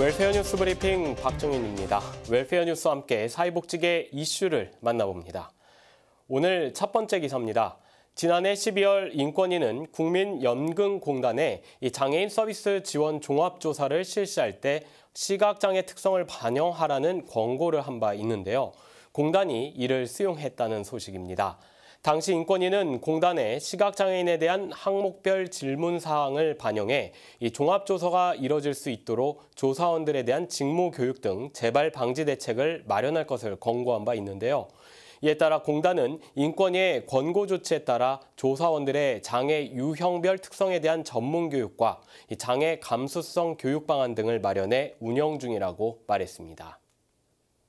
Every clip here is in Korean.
웰페어 뉴스 브리핑 박종윤입니다. 웰페어 뉴스와 함께 사회복지계 이슈를 만나봅니다. 오늘 첫 번째 기사입니다. 지난해 12월 인권위는 국민연금공단에 장애인 서비스 지원 종합조사를 실시할 때 시각장애 특성을 반영하라는 권고를 한 바 있는데요. 공단이 이를 수용했다는 소식입니다. 당시 인권위는 공단에 시각장애인에 대한 항목별 질문 사항을 반영해 이 종합조사가 이뤄질 수 있도록 조사원들에 대한 직무 교육 등 재발 방지 대책을 마련할 것을 권고한 바 있는데요. 이에 따라 공단은 인권위의 권고 조치에 따라 조사원들의 장애 유형별 특성에 대한 전문 교육과 장애 감수성 교육 방안 등을 마련해 운영 중이라고 말했습니다.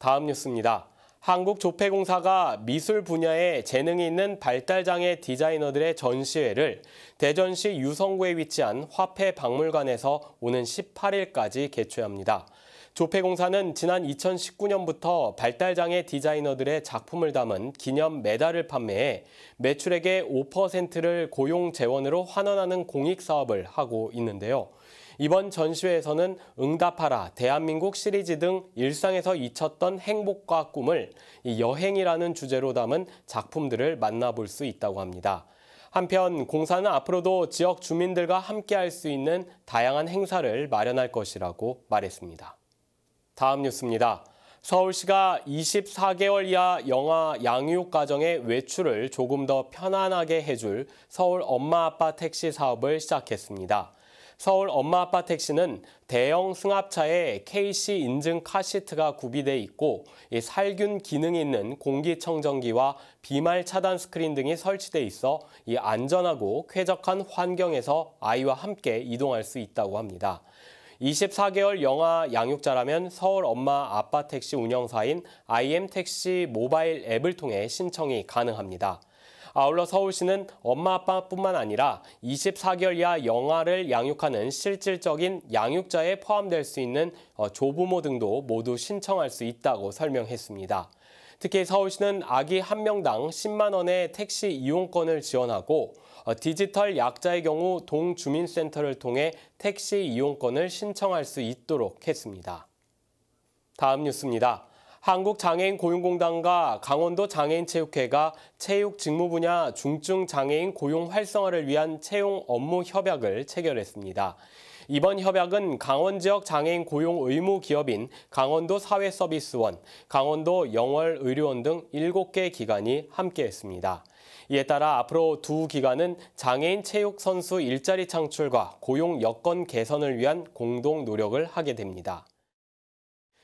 다음 뉴스입니다. 한국조폐공사가 미술 분야에 재능이 있는 발달장애 디자이너들의 전시회를 대전시 유성구에 위치한 화폐박물관에서 오는 18일까지 개최합니다. 조폐공사는 지난 2019년부터 발달장애 디자이너들의 작품을 담은 기념 메달을 판매해 매출액의 5%를 고용 재원으로 환원하는 공익 사업을 하고 있는데요. 이번 전시회에서는 응답하라, 대한민국 시리즈 등 일상에서 잊혔던 행복과 꿈을 여행이라는 주제로 담은 작품들을 만나볼 수 있다고 합니다. 한편 공사는 앞으로도 지역 주민들과 함께할 수 있는 다양한 행사를 마련할 것이라고 말했습니다. 다음 뉴스입니다. 서울시가 24개월 이하 영아 양육 과정의 외출을 조금 더 편안하게 해줄 서울 엄마 아빠 택시 사업을 시작했습니다. 서울 엄마 아빠 택시는 대형 승합차에 KC 인증 카시트가 구비되어 있고 살균 기능이 있는 공기청정기와 비말 차단 스크린 등이 설치돼 있어 이 안전하고 쾌적한 환경에서 아이와 함께 이동할 수 있다고 합니다. 24개월 영아 양육자라면 서울 엄마 아빠 택시 운영사인 IM택시 모바일 앱을 통해 신청이 가능합니다. 아울러 서울시는 엄마 아빠뿐만 아니라 24개월 이하 영아를 양육하는 실질적인 양육자에 포함될 수 있는 어, 조부모 등도 모두 신청할 수 있다고 설명했습니다. 특히 서울시는 아기 한 명당 10만 원의 택시 이용권을 지원하고 어, 디지털 약자의 경우 동주민센터를 통해 택시 이용권을 신청할 수 있도록 했습니다. 다음 뉴스입니다. 한국장애인 고용공단과 강원도 장애인체육회가 체육 직무 분야 중증 장애인 고용 활성화를 위한 채용 업무 협약을 체결했습니다. 이번 협약은 강원 지역 장애인 고용 의무 기업인 강원도 사회서비스원, 강원도 영월의료원 등 7개 기관이 함께했습니다. 이에 따라 앞으로 두 기관은 장애인 체육 선수 일자리 창출과 고용 여건 개선을 위한 공동 노력을 하게 됩니다.